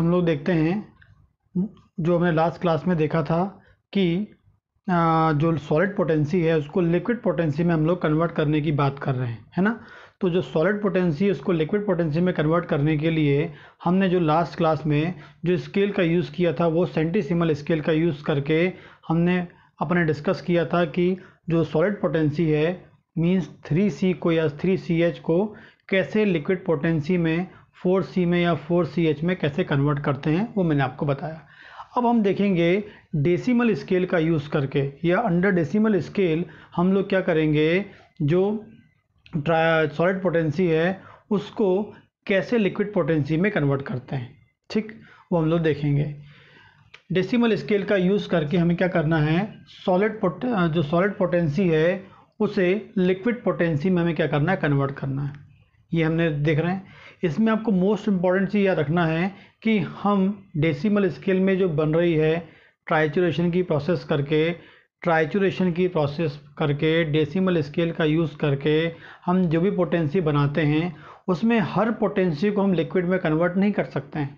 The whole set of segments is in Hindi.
नेक्स्ट हम लोग देखते हैं जो हमने लास्ट क्लास में देखा था कि जो सॉलिड पोटेंसी है उसको लिक्विड पोटेंसी में हम लोग कन्वर्ट करने की बात कर रहे हैं है ना तो जो सॉलिड पोटेंसी है उसको लिक्विड पोटेंसी में कन्वर्ट करने के लिए हमने जो लास्ट क्लास में जो स्केल का यूज़ किया था वो सेंटीसीमल स्केल का यूज़ करके हमने अपने डिस्कस किया था कि जो सॉलिड पोटेंसी है मीन्स थ्री सी को या थ्री सी एच को कैसे लिक्विड पोटेंसी में फोर सी में या फोर सी एच में कैसे कन्वर्ट करते हैं वो मैंने आपको बताया अब हम देखेंगे डेसिमल स्केल का यूज़ करके या अंडर डेसिमल स्केल हम लोग क्या करेंगे जो सॉलिड पोटेंसी है उसको कैसे लिक्विड पोटेंसी में कन्वर्ट करते हैं ठीक वो हम लोग देखेंगे डेसिमल स्केल का यूज़ करके हमें क्या करना है सॉलिड पोट जो सॉलिड पोटेंसी है उसे लिक्विड पोटेंसी में हमें क्या करना है कन्वर्ट करना है ये हमने देख रहे हैं इसमें आपको मोस्ट इम्पॉर्टेंट चीज़ याद रखना है कि हम डेसिमल स्केल में जो बन रही है ट्राइचुरेशन की प्रोसेस करके ट्राइचुरेशन की प्रोसेस करके डेसिमल स्केल का यूज़ करके हम जो भी पोटेंसी बनाते हैं उसमें हर पोटेंसी को हम लिक्विड में कन्वर्ट नहीं कर सकते हैं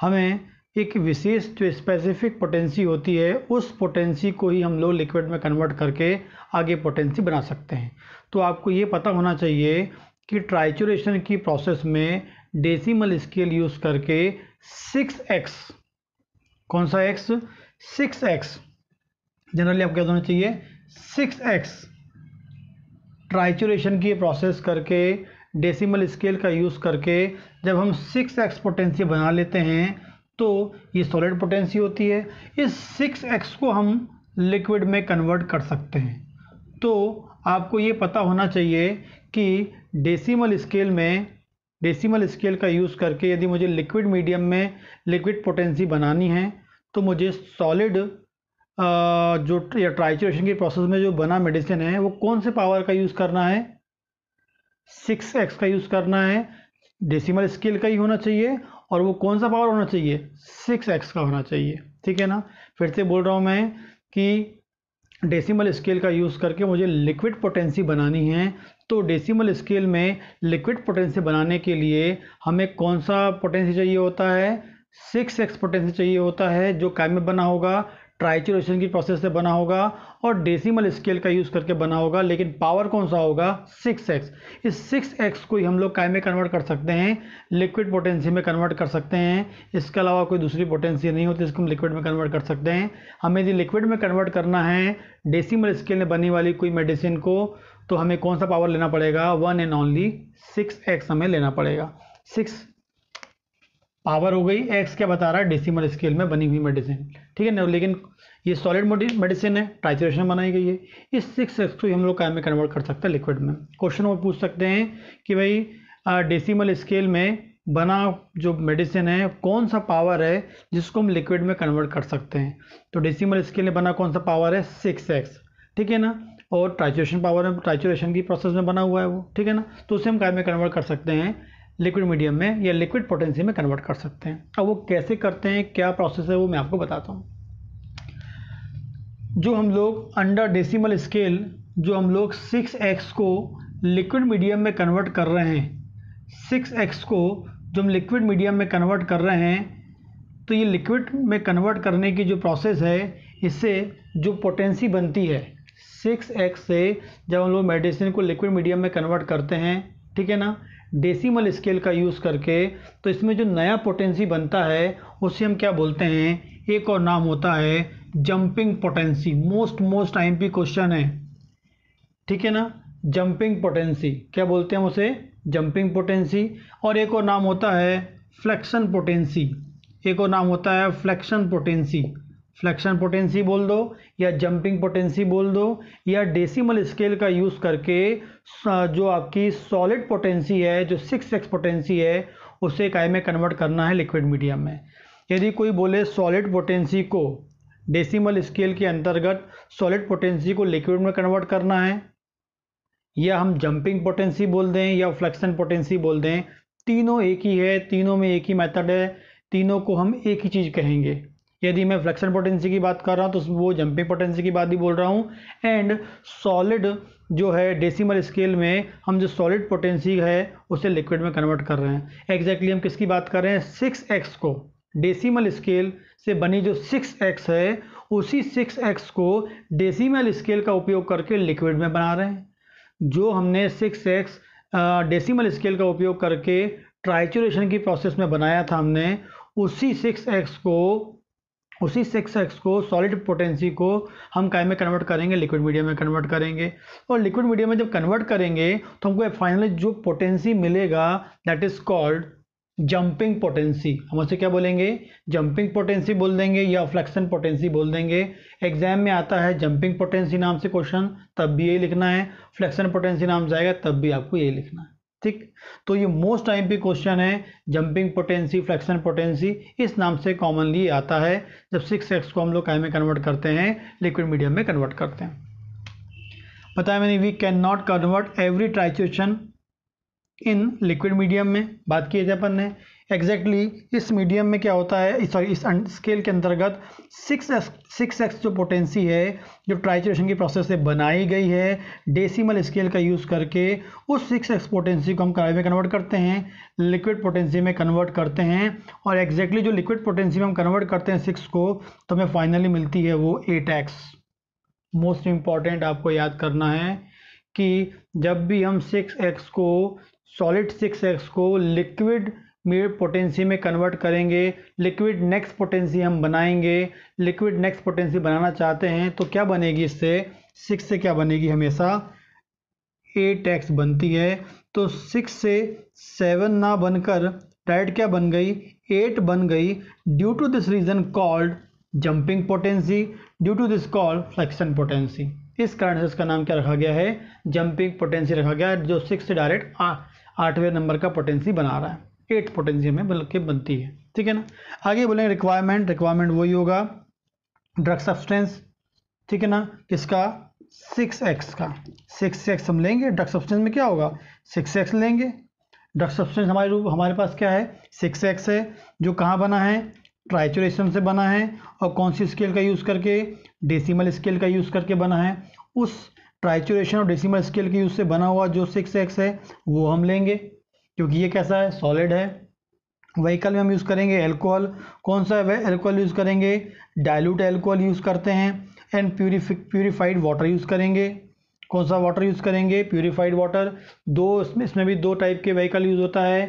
हमें एक विशेष जो स्पेसिफिक पोटेंसी होती है उस पोटेंसी को ही हम लोग लिक्विड में कन्वर्ट करके आगे पोटेंसी बना सकते हैं तो आपको ये पता होना चाहिए कि ट्राइचुरेशन की प्रोसेस में डेसिमल स्केल यूज करके सिक्स एक्स कौन सा एक्स सिक्स एक्स जनरली आपको याद होना चाहिए सिक्स एक्स ट्राइचुरेशन की प्रोसेस करके डेसिमल स्केल का यूज़ करके जब हम सिक्स एक्स पोटेंसी बना लेते हैं तो ये सॉलिड पोटेंसी होती है इस सिक्स एक्स को हम लिक्विड में कन्वर्ट कर सकते हैं तो आपको ये पता होना चाहिए कि डेसिमल स्केल में डेसिमल स्केल का यूज़ करके यदि मुझे लिक्विड मीडियम में लिक्विड पोटेंसी बनानी है तो मुझे सॉलिड जो या ट्राइचुरेशन की प्रोसेस में जो बना मेडिसिन है वो कौन से पावर का यूज़ करना है सिक्स एक्स का यूज़ करना है डेसिमल स्केल का ही होना चाहिए और वो कौन सा पावर होना चाहिए सिक्स एक्स का होना चाहिए ठीक है ना फिर से बोल रहा हूँ मैं कि डेसिमल स्केल का यूज़ करके मुझे लिक्विड पोटेंसी बनानी है तो डेसिमल स्केल में लिक्विड पोटेंसी बनाने के लिए हमें कौन सा पोटेंसी चाहिए होता है सिक्स एक्स पोटेंसी चाहिए होता है जो कैम में बना होगा ट्राइचुरेशन की प्रोसेस से बना होगा और डेसिमल स्केल का यूज़ करके बना होगा लेकिन पावर कौन सा होगा सिक्स एक्स इस सिक्स एक्स को ही हम लोग काय में कन्वर्ट कर सकते हैं लिक्विड पोटेंसी में कन्वर्ट कर सकते हैं इसके अलावा कोई दूसरी पोटेंसी नहीं होती इसको हम लिक्विड में कन्वर्ट कर सकते हैं हमें यदि लिक्विड में कन्वर्ट करना है डेसीमल स्केल में बनी वाली कोई मेडिसिन को तो हमें कौन सा पावर लेना पड़ेगा one and only six X हमें लेना पड़ेगा सिक्स पावर हो गई एक्स क्या बता रहा है डेसिमल स्केल में बनी हुई मेडिसिन ठीक है ना लेकिन ये सॉलिड मेडिसिन है ट्राइचुरेशन बनाई गई है इस सिक्स एक्स को हम लोग काय में कन्वर्ट कर सकते हैं लिक्विड में क्वेश्चन वो पूछ सकते हैं कि भाई डेसिमल स्केल में बना जो मेडिसिन है कौन सा पावर है जिसको हम लिक्विड में कन्वर्ट कर सकते हैं तो डेसीमल स्केल में बना कौन सा पावर है सिक्स एक्स ठीक है ना और ट्राइचुरेशन पावर है ट्राइचुरेशन की प्रोसेस में बना हुआ है वो ठीक है ना तो उसे हम काय में कन्वर्ट कर सकते हैं लिक्विड मीडियम में या लिक्विड पोटेंसी में कन्वर्ट कर सकते हैं अब वो कैसे करते हैं क्या प्रोसेस है वो मैं आपको बताता हूँ जो हम लोग अंडर डेसिमल स्केल जो हम लोग सिक्स एक्स को लिक्विड मीडियम में कन्वर्ट कर रहे हैं सिक्स एक्स को जो हम लिक्विड मीडियम में कन्वर्ट कर रहे हैं तो ये लिक्विड में कन्वर्ट करने की जो प्रोसेस है इससे जो पोटेंसी बनती है सिक्स एक्स से जब हम लोग मेडिसिन को लिक्विड मीडियम में कन्वर्ट करते हैं ठीक है ना डेसिमल स्केल का यूज़ करके तो इसमें जो नया पोटेंसी बनता है उसे हम क्या बोलते हैं एक और नाम होता है jumping potency most most time पी क्वेश्चन है ठीक है ना जंपिंग पोटेंसी क्या बोलते हैं उसे जंपिंग पोटेंसी और एक और नाम होता है फ्लैक्शन पोटेंसी एक और नाम होता है फ्लैक्शन पोटेंसी फ्लैक्शन पोटेंसी बोल दो या जंपिंग पोटेंसी बोल दो या डेसिमल स्केल का यूज़ करके जो आपकी सॉलिड पोटेंसी है जो सिक्स एक्स पोटेंसी है उसे काय में कन्वर्ट करना है लिक्विड मीडियम में यदि कोई बोले सॉलिड पोटेंसी को डेसिमल स्केल के अंतर्गत सॉलिड पोटेंसी को लिक्विड में कन्वर्ट करना है या हम जंपिंग पोटेंसी बोल दें या फ्लैक्शन पोटेंसी बोल दें तीनों एक ही है तीनों में एक ही मेथड है तीनों को हम एक ही चीज़ कहेंगे यदि मैं फ्लेक्शन पोटेंसी की बात कर रहा हूँ तो वो जंपिंग पोटेंसी की बात भी बोल रहा हूँ एंड सॉलिड जो है डेसिमल स्केल में हम जो सॉलिड पोटेंसी है उसे लिक्विड में कन्वर्ट कर रहे हैं एग्जैक्टली exactly हम किसकी बात कर रहे हैं सिक्स एक्स को डेसिमल स्केल से बनी जो सिक्स एक्स है उसी सिक्स एक्स को डेसिमल स्केल का उपयोग करके लिक्विड में बना रहे हैं जो हमने सिक्स एक्स डेसीमल स्केल का उपयोग करके ट्राइचुरेशन की प्रोसेस में बनाया था हमने उसी सिक्स एक्स को उसी सिक्स एक्स को सॉलिड पोटेंसी को हम काय में कन्वर्ट करेंगे लिक्विड मीडियम में कन्वर्ट करेंगे और लिक्विड मीडियम में जब कन्वर्ट करेंगे तो हमको फाइनली जो पोटेंसी मिलेगा that is called jumping potency हम उसे क्या बोलेंगे जंपिंग पोटेंसी बोल देंगे या फ्लैक्सन पोटेंसी बोल देंगे एग्जाम में आता है जंपिंग पोटेंसी नाम से क्वेश्चन तब भी यही लिखना है फ्लैक्सन पोटेंसी नाम से आएगा तब भी आपको यही लिखना है ठीक तो ये मोस्ट टाइम पे क्वेश्चन है जंपिंग पोटेंसी फ्लैक्शन पोटेंसी इस नाम से कॉमनली आता है जब सिक्स एक्स को हम लोग कहीं में कन्वर्ट करते हैं लिक्विड मीडियम में कन्वर्ट करते हैं बताया मैंने we can not convert every trituration in liquid medium में बात की थी अपन ने एग्जैक्टली exactly, इस मीडियम में क्या होता है सॉरी इस स्केल के अंतर्गत सिक्स एक्स सिक्स एक्स जो पोटेंसी है जो ट्राइचुरेशन की प्रोसेस से बनाई गई है डेसिमल स्केल का यूज़ करके उस सिक्स एक्स पोटेंसी को हम कराई में कन्वर्ट करते हैं लिक्विड पोटेंसी में कन्वर्ट करते हैं और एग्जैक्टली exactly जो लिक्विड पोटेंसी में हम कन्वर्ट करते हैं सिक्स को तो हमें फाइनली मिलती है वो एट एक्स मोस्ट इम्पॉर्टेंट आपको याद करना है कि जब भी हम सिक्स एक्स को सॉलिड सिक्स एक्स को लिक्विड मेड पोटेंसी में कन्वर्ट करेंगे लिक्विड नेक्स्ट पोटेंसी हम बनाएंगे लिक्विड नेक्स्ट पोटेंसी बनाना चाहते हैं तो क्या बनेगी इससे सिक्स से क्या बनेगी हमेशा एट एक्स बनती है तो सिक्स से सेवन ना बनकर डायरेक्ट क्या बन गई एट बन गई due to this reason called jumping potency due to this called fluxion potency इस कारण से इसका नाम क्या रखा गया है जंपिंग पोटेंसी रखा गया है जो सिक्स से डायरेक्ट आठवें नंबर का पोटेंसी बना रहा है एट पोटेंशियम में बल्कि बनती है ठीक है ना आगे बोलेंगे रिक्वायरमेंट रिक्वायरमेंट वही होगा ड्रग सब्सटेंस ठीक है ना किसका सिक्स एक्स का सिक्स एक्स हम लेंगे ड्रग सब्सटेंस में क्या होगा सिक्स एक्स लेंगे ड्रग सब्सटेंस हमारे रूप हमारे पास क्या है सिक्स एक्स है जो कहाँ बना है ट्राइचुरेशन से बना है और कौन सी स्केल का यूज़ करके डेसिमल स्केल का यूज़ करके बना है उस ट्राइचोरेशन और डेसिमल स्केल के यूज़ से बना हुआ जो सिक्स एक्स है वो हम लेंगे क्योंकि ये कैसा है सॉलिड है वहीकल में हम यूज़ करेंगे एल्कोहल कौन सा एल्कोहल यूज़ करेंगे डायलूट एल्कोहल यूज़ करते हैं and purific purified water use करेंगे कौन सा वाटर यूज़ करेंगे प्योरीफाइड वाटर दो इसमें इसमें भी दो टाइप के वहीकल यूज़ होता है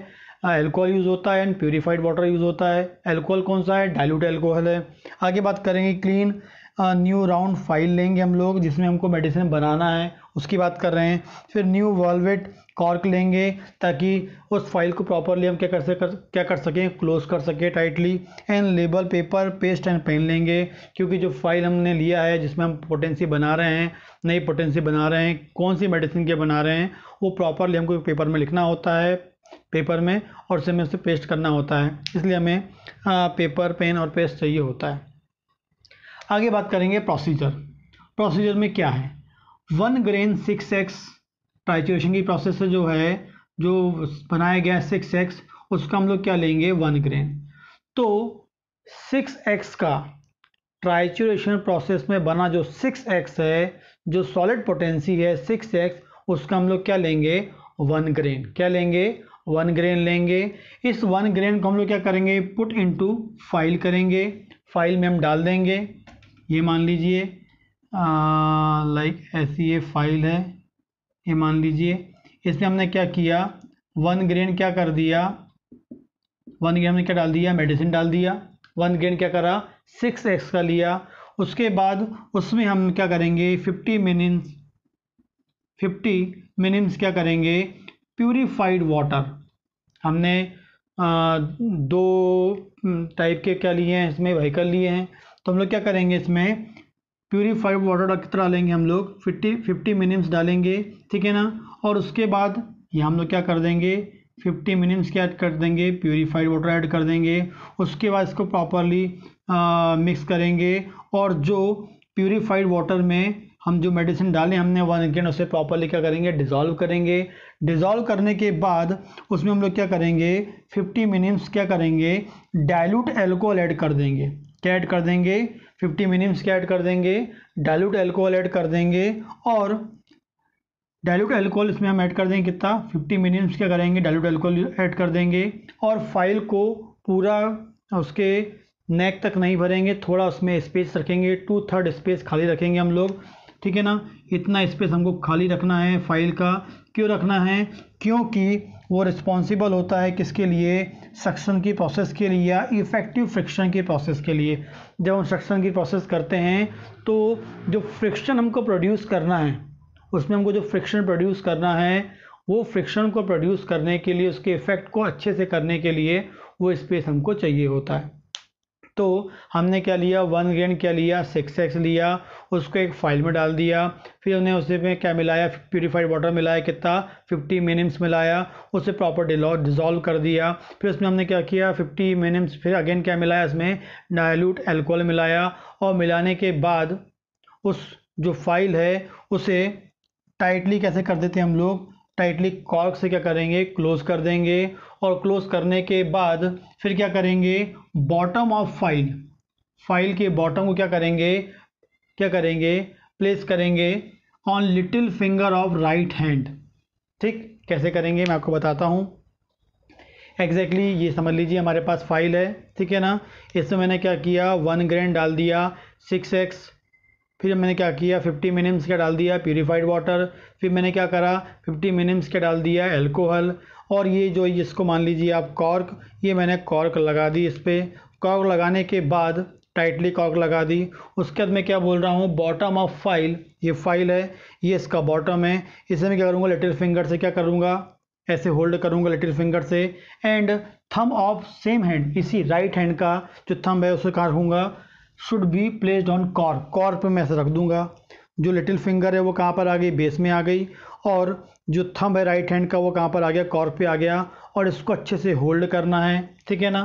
एल्कोहल यूज़ होता है एंड प्योरीफाइड वाटर यूज़ होता है एल्कोहल कौन सा है डायलूट एल्कोहल है आगे बात करेंगे क्लीन न्यू राउंड फाइल लेंगे हम लोग जिसमें हमको मेडिसिन बनाना है उसकी बात कर रहे हैं फिर न्यू वॉलवेट कॉर्क लेंगे ताकि उस फाइल को प्रॉपरली हम क्या कर सक क्या कर सकें क्लोज कर सकें tightly and label paper paste and pen लेंगे क्योंकि जो फाइल हमने लिया है जिसमें हम पोटेंसी बना रहे हैं नई पोटेंसी बना रहे हैं कौन सी मेडिसिन के बना रहे हैं वो प्रॉपरली हमको पेपर में लिखना होता है पेपर में और उसे हमें उसे पेस्ट करना होता है इसलिए हमें आ, पेपर पेन और पेस्ट चाहिए होता है आगे बात करेंगे प्रोसीजर प्रोसीजर में क्या है one grain six X trituration की प्रोसेस से जो है जो बनाया गया सिक्स एक्स उसका हम लोग क्या लेंगे वन ग्रेन तो सिक्स एक्स का ट्राइचुरेशन प्रोसेस में बना जो सिक्स एक्स है जो सॉलिड पोटेंसी है सिक्स एक्स उसका हम लोग क्या लेंगे वन ग्रेन क्या लेंगे वन ग्रेन लेंगे इस वन ग्रेन को हम लोग क्या करेंगे पुट इनटू फाइल करेंगे फाइल में हम डाल देंगे ये मान लीजिए लाइक ऐसी ये फाइल है ये मान लीजिए इसमें हमने क्या किया वन ग्रेन क्या कर दिया वन ग्रेन हमने क्या डाल दिया मेडिसिन डाल दिया वन ग्रेन क्या करा सिक्स एक्स का लिया उसके बाद उसमें हम क्या करेंगे फिफ्टी मिनिम्स फिफ्टी मिनिम्स क्या करेंगे प्यूरीफाइड वाटर हमने आ, दो टाइप हम्म, के क्या लिए हैं इसमें वहीकल लिए हैं तो हम लोग क्या करेंगे इसमें प्योरीफाइड वाटर कितना डालेंगे हम लोग फिफ्टी फिफ्टी मिनिम्स डालेंगे ठीक है ना और उसके बाद ये हम लोग क्या कर देंगे फिफ्टी मिनिम्स क्या ऐड कर देंगे प्योरीफाइड वाटर ऐड कर देंगे उसके बाद इसको प्रॉपरली मिक्स करेंगे और जो प्योरीफाइड वाटर में हम जो मेडिसिन डालें हमने वन अगेन उसे प्रॉपरली क्या करेंगे डिज़ोल्व करेंगे डिज़ोल्व करने के बाद उसमें हम लोग क्या करेंगे 50 मिनिम्स क्या करेंगे डायलूट एल्कोहल ऐड कर देंगे क्या ऐड कर देंगे 50 मिनिम्स के ऐड कर देंगे डायलूट एल्कोहल ऐड कर देंगे और डायलूट एल्कोहल इसमें हम ऐड कर देंगे कितना 50 मिनिम्स क्या करेंगे डायलूट एल्कोहल ऐड कर देंगे और फाइल को पूरा उसके नेक तक नहीं भरेंगे थोड़ा उसमें स्पेस रखेंगे टू थर्ड स्पेस खाली रखेंगे हम लोग ठीक है ना इतना स्पेस हमको खाली रखना है फाइल का क्यों रखना है क्योंकि वो रिस्पॉन्सिबल होता है किसके लिए सक्शन की प्रोसेस के लिए या इफेक्टिव फ्रिक्शन की प्रोसेस के लिए जब हम सक्शन की प्रोसेस करते हैं तो जो फ्रिक्शन हमको प्रोड्यूस करना है उसमें हमको जो फ्रिक्शन प्रोड्यूस करना है वो फ्रिक्शन को प्रोड्यूस करने के लिए उसके इफ़ेक्ट को अच्छे से करने के लिए वो स्पेस हमको चाहिए होता है तो हमने क्या लिया वन ग्रेन क्या लिया सिक्स एक्स लिया उसको एक फाइल में डाल दिया फिर उन्हें उसे में क्या मिलाया प्योरीफाइड वाटर मिलाया कितना फिफ्टी मिनिम्स मिलाया उसे प्रॉपर डिलॉ डिजॉल्व कर दिया फिर उसमें हमने क्या किया फिफ्टी मिनिम्स फिर अगेन क्या मिलाया इसमें डायलूट एल्कोहल मिलाया और मिलाने के बाद उस जो फाइल है उसे टाइटली कैसे कर देते हम लोग टाइटली कॉर्क से क्या करेंगे क्लोज कर देंगे और क्लोज करने के बाद फिर क्या करेंगे बॉटम ऑफ फाइल फाइल के बॉटम को क्या करेंगे क्या करेंगे प्लेस करेंगे on little finger of right hand ठीक कैसे करेंगे मैं आपको बताता हूँ एग्जैक्टली exactly ये समझ लीजिए हमारे पास फाइल है ठीक है ना इसमें मैंने क्या किया वन ग्रैंड डाल दिया सिक्स एक्स फिर मैंने क्या किया 50 मिनिम्स का डाल दिया प्योरीफाइड वाटर फिर मैंने क्या करा 50 मिनिम्स का डाल दिया एल्कोहल और ये जो इसको मान लीजिए आप कॉर्क ये मैंने कॉर्क लगा दी इस पर कॉर्क लगाने के बाद टाइटली कॉक लगा दी उसके बाद मैं क्या बोल रहा हूँ बॉटम ऑफ फाइल ये फाइल है ये इसका बॉटम है इसे मैं क्या करूँगा लिटिल फिंगर से क्या करूँगा ऐसे होल्ड करूँगा लिटिल फिंगर से and thumb of same hand इसी राइट right हैंड का जो थम है उसे कहाँ रखूँगा should be placed on cork cork पे मैं ऐसे रख दूंगा जो लिटिल फिंगर है वो कहाँ पर आ गई बेस में आ गई और जो थंब है राइट हैंड का वो कहाँ पर आ गया कॉर पे आ गया और इसको अच्छे से होल्ड करना है ठीक है ना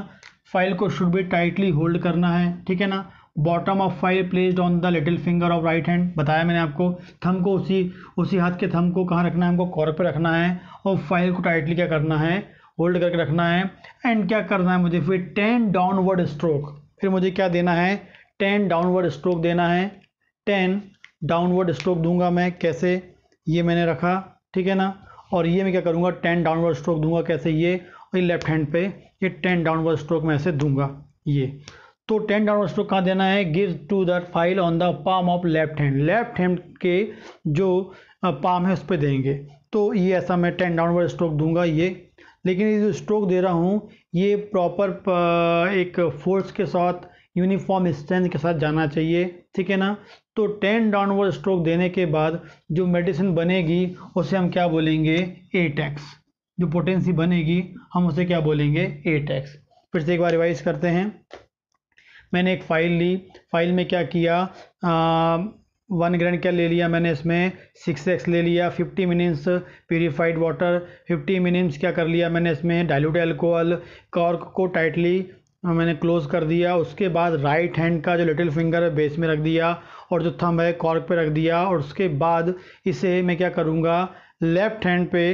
फाइल को शुड बी टाइटली होल्ड करना है ठीक है ना bottom of phial placed on the little finger of right hand बताया मैंने आपको थम को उसी उसी हाथ के थम को कहाँ रखना है हमको कॉर पे रखना है और फाइल को टाइटली क्या करना है होल्ड करके रखना है एंड क्या करना है मुझे फिर टेन डाउनवर्ड स्ट्रोक फिर मुझे क्या देना है टेन डाउनवर्ड स्ट्रोक देना है टेन डाउनवर्ड स्ट्रोक दूंगा मैं कैसे ये मैंने रखा ठीक है ना और ये मैं क्या करूँगा टेन डाउनवर्ड स्ट्रोक दूंगा कैसे ये और ये लेफ्ट हैंड पे ये टेन डाउनवर्ड स्ट्रोक मैं ऐसे दूंगा ये तो टेन डाउनवर्ड स्ट्रोक कहाँ देना है give to the phial on the palm of left hand left hand के जो पाम है उस पर देंगे तो ये ऐसा मैं टेन डाउनवर्ड स्ट्रोक दूंगा ये लेकिन ये जो स्ट्रोक दे रहा हूँ ये प्रॉपर एक फोर्स के साथ यूनिफॉर्म स्ट्रेंथ के साथ जाना चाहिए ठीक है ना तो टेन डाउनवर्ड स्ट्रोक देने के बाद जो मेडिसिन बनेगी उसे हम क्या बोलेंगे ए टैक्स जो पोटेंसी बनेगी हम उसे क्या बोलेंगे ए टैक्स फिर से एक बार रिवाइज करते हैं मैंने एक फ़ाइल ली फाइल में क्या किया आ, वन ग्रैंड क्या ले लिया मैंने इसमें सिक्स एक्स ले लिया fifty minims purified water fifty minims क्या कर लिया मैंने इसमें डाइल्यूट एल्कोहल कॉर्क को टाइटली हाँ, मैंने क्लोज़ कर दिया उसके बाद राइट हैंड का जो लिटिल फिंगर है बेस में रख दिया और जो थंब है कॉर्क पे रख दिया और उसके बाद इसे मैं क्या करूँगा लेफ्ट हैंड पे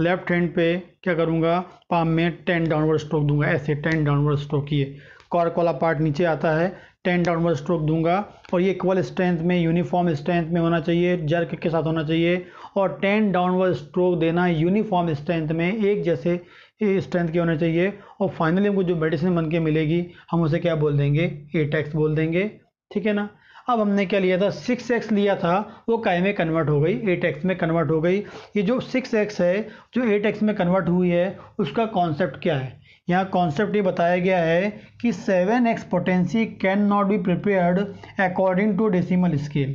लेफ्ट हैंड पे क्या करूँगा पाम में टेन डाउनवर्ड स्ट्रोक दूंगा ऐसे टेन डाउनवर्ड स्ट्रोक किए कॉर्क वाला पार्ट नीचे आता है टेन डाउनवर्ड स्ट्रोक दूंगा और ये इक्वल स्ट्रेंथ में यूनिफॉर्म स्ट्रेंथ में होना चाहिए जर्क के साथ होना चाहिए और टेन डाउनवर्ड स्ट्रोक देना यूनिफॉर्म स्ट्रेंथ में एक जैसे ए स्ट्रेंथ के होने चाहिए और फाइनली हमको जो मेडिसिन बन के मिलेगी हम उसे क्या बोल देंगे एट एक्स बोल देंगे ठीक है ना अब हमने क्या लिया था सिक्स एक्स लिया था वो काय में कन्वर्ट हो गई एट एक्स में कन्वर्ट हो गई ये जो सिक्स एक्स है जो एट एक्स में कन्वर्ट हुई है उसका कॉन्सेप्ट क्या है यहाँ कॉन्सेप्ट ये बताया गया है कि seven X potency can not be prepared according to decimal scale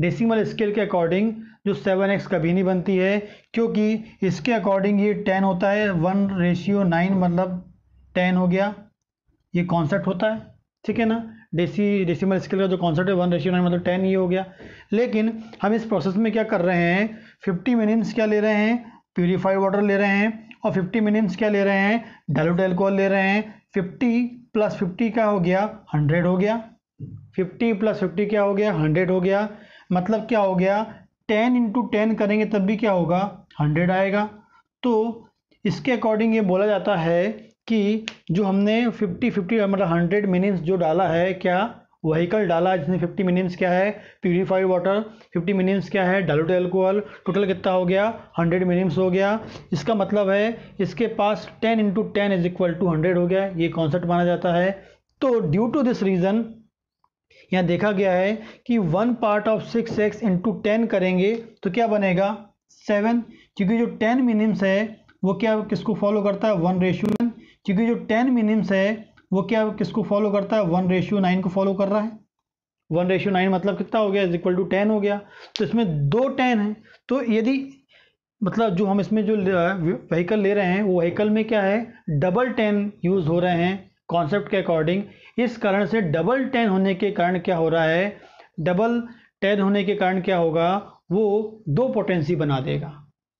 decimal scale के अकॉर्डिंग जो सेवन एक्स कभी नहीं बनती है क्योंकि इसके अकॉर्डिंग ये टेन होता है वन रेशियो नाइन मतलब टेन हो गया ये कॉन्सेप्ट होता है ठीक है ना डेसी डेसिमल स्केल का जो कॉन्सेप्ट है वन रेशियो नाइन मतलब टेन ये हो गया लेकिन हम इस प्रोसेस में क्या कर रहे हैं फिफ्टी मिनिट्स क्या ले रहे हैं प्योरीफाइड वाटर ले रहे हैं और फिफ्टी मिनिट्स क्या ले रहे हैं डाइल्यूट एल्कोहल ले रहे हैं फिफ्टी प्लस फिफ्टी क्या हो गया हंड्रेड हो गया फिफ्टी प्लस फिफ्टी क्या हो गया हंड्रेड हो गया मतलब क्या हो गया टेन इंटू टेन करेंगे तब भी क्या होगा हंड्रेड आएगा तो इसके अकॉर्डिंग ये बोला जाता है कि जो हमने फिफ्टी फिफ्टी मतलब हंड्रेड मिनिट्स जो डाला है क्या वहीकल डाला जिसने फिफ्टी मिनिट्स क्या है प्योरीफाइड वाटर फिफ्टी मिनिट्स क्या है डायलूट एल्कोहल टोटल कितना हो गया हंड्रेड मिनिट्स हो गया इसका मतलब है इसके पास ten into ten is equal to hundred हो गया ये कॉन्सेप्ट माना जाता है तो ड्यू टू दिस रीज़न यहाँ देखा गया है कि one part of six X into ten करेंगे तो क्या बनेगा सेवन क्योंकि जो टेन मिनिम्स है वो क्या किसको फॉलो करता है वन रेशू नाइन क्योंकि जो टेन मिनिम्स है वो क्या किसको फॉलो करता है वन रेशू नाइन को फॉलो कर रहा है वन रेशू नाइन मतलब कितना हो गया इज इक्वल टू टेन हो गया तो इसमें दो टेन है तो यदि मतलब जो हम इसमें जो व्हीकल ले रहे हैं वो व्हीकल में क्या है डबल टेन यूज़ हो रहे हैं कॉन्सेप्ट के अकॉर्डिंग इस कारण से डबल टेन होने के कारण क्या हो रहा है डबल टेन होने के कारण क्या होगा वो दो पोटेंसी बना देगा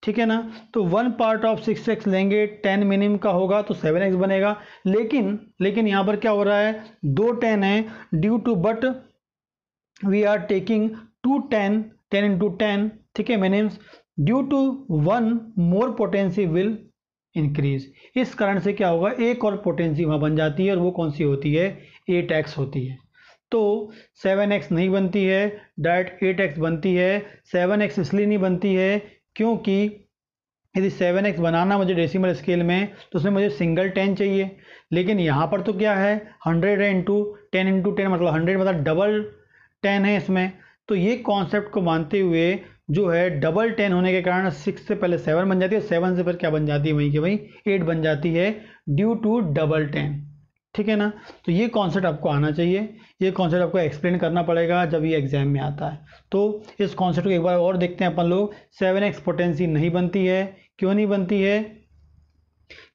ठीक है ना तो one part of six X लेंगे टेन मिनिम का होगा तो सेवन एक्स बनेगा लेकिन लेकिन यहाँ पर क्या हो रहा है दो टेन है due to but we are taking to ten ten into ten ठीक है minims due to one more potency will increase इस कारण से क्या होगा एक और पोटेंसी वहाँ बन जाती है और वो कौन सी होती है एट एक्स होती है तो सेवन एक्स नहीं बनती है डायरेक्ट एट एक्स बनती है सेवन एक्स इसलिए नहीं बनती है क्योंकि यदि सेवन एक्स बनाना मुझे डेसिमल स्केल में तो उसमें मुझे सिंगल टेन चाहिए लेकिन यहाँ पर तो क्या है हंड्रेड है इंटू टेन इंटू टेन मतलब हंड्रेड मतलब डबल टेन है इसमें तो ये कॉन्सेप्ट को मानते हुए जो है डबल टेन होने के कारण सिक्स से पहले सेवन बन जाती है सेवन से फिर क्या बन जाती है वहीं के वहीं एट बन जाती है ड्यू टू डबल टेन ठीक है ना तो ये कॉन्सेप्ट आपको आना चाहिए ये कॉन्सेप्ट आपको एक्सप्लेन करना पड़ेगा जब ये एग्जाम में आता है तो इस कॉन्सेप्ट को एक बार और देखते हैं अपन लोग सेवन एक्स पोटेंसी नहीं बनती है क्यों नहीं बनती है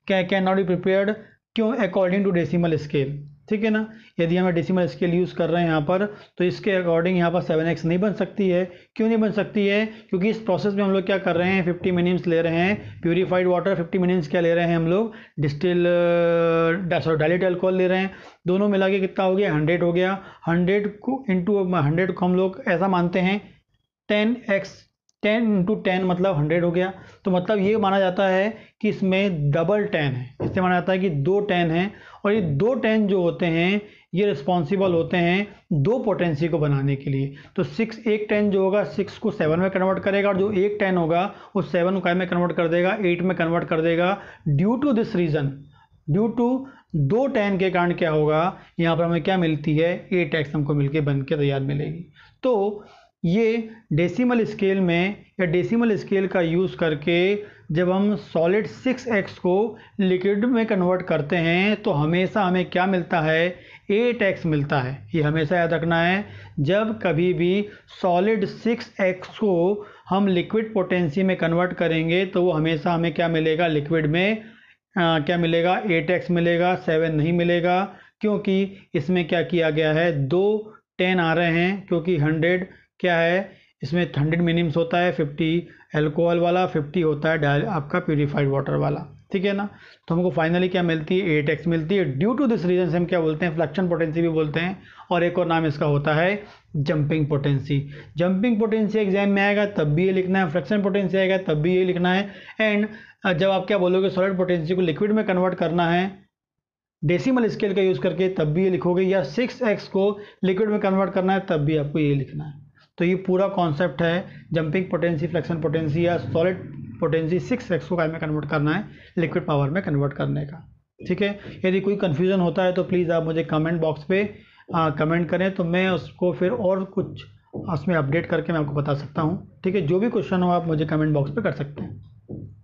कै कैन नॉट बी प्रिपेयर क्यों अकॉर्डिंग टू डेसिमल स्केल ठीक है ना यदि हम डेसिमल स्केल यूज़ कर रहे हैं यहाँ पर तो इसके अकॉर्डिंग यहाँ पर सेवन एक्स नहीं बन सकती है क्यों नहीं बन सकती है क्योंकि इस प्रोसेस में हम लोग क्या कर रहे हैं फिफ्टी मिनिम्स ले रहे हैं प्योरीफाइड वाटर फिफ्टी मिनिम्स क्या ले रहे हैं हम लोग डिस्टिल सॉरी डायलेट एल्कोहल ले रहे हैं दोनों मिला के कितना हो गया हंड्रेड हो गया हंड्रेड को इंटू हंड्रेड को हम लोग ऐसा मानते हैं ten x ten into ten मतलब हंड्रेड हो गया तो मतलब ये माना जाता है कि इसमें डबल टेन है इससे माना जाता है कि दो टेन है और ये दो टेन जो होते हैं ये रिस्पॉन्सिबल होते हैं दो पोटेंसी को बनाने के लिए तो सिक्स एक टेन जो होगा सिक्स को सेवन में कन्वर्ट करेगा और जो एक टेन होगा वो सेवन को में कन्वर्ट कर देगा एट में कन्वर्ट कर देगा due to this reason due to दो टेन के कारण क्या होगा यहाँ पर हमें क्या मिलती है एट एक्स हमको मिलकर बन के तैयार मिलेगी तो ये डेसिमल स्केल में या डेसिमल स्केल का यूज़ करके जब हम सॉलिड सिक्स एक्स को लिक्विड में कन्वर्ट करते हैं तो हमेशा हमें क्या मिलता है एट एक्स मिलता है ये हमेशा याद रखना है जब कभी भी सॉलिड सिक्स एक्स को हम लिक्विड पोटेंसी में कन्वर्ट करेंगे तो वो हमेशा हमें क्या मिलेगा लिक्विड में आ, क्या मिलेगा एट एक्स मिलेगा सेवन नहीं मिलेगा क्योंकि इसमें क्या किया गया है दो टेन आ रहे हैं क्योंकि हंड्रेड क्या है इसमें हंड्रेड मिनिम्स होता है फिफ्टी एल्कोहल वाला फिफ्टी होता है डायल आपका प्योरीफाइड वाटर वाला ठीक है ना तो हमको फाइनली क्या मिलती है एट एक्स मिलती है ड्यू टू दिस रीजन से हम क्या बोलते हैं फ्लक्शन पोटेंसी भी बोलते हैं और एक और नाम इसका होता है jumping potency jumping potency exam में आएगा तब भी ये लिखना है फ्लक्शन पोटेंसी आएगा तब भी ये लिखना है एंड जब आप क्या बोलोगे सॉलिड पोटेंसी को लिक्विड में कन्वर्ट करना है डेसीमल स्केल का यूज़ करके तब भी ये लिखोगे या सिक्स एक्स को लिक्विड में कन्वर्ट करना है तब भी आपको ये लिखना है तो ये पूरा कॉन्सेप्ट है जंपिंग पोटेंसी फ्लेक्शन पोटेंसी या सॉलिड पोटेंसी सिक्स एक्स को में कन्वर्ट करना है लिक्विड पावर में कन्वर्ट करने का ठीक है यदि कोई कन्फ्यूज़न होता है तो प्लीज़ आप मुझे कमेंट बॉक्स पे कमेंट करें तो मैं उसको फिर और कुछ उसमें अपडेट करके मैं आपको बता सकता हूँ ठीक है जो भी क्वेश्चन हो आप मुझे कमेंट बॉक्स पर कर सकते हैं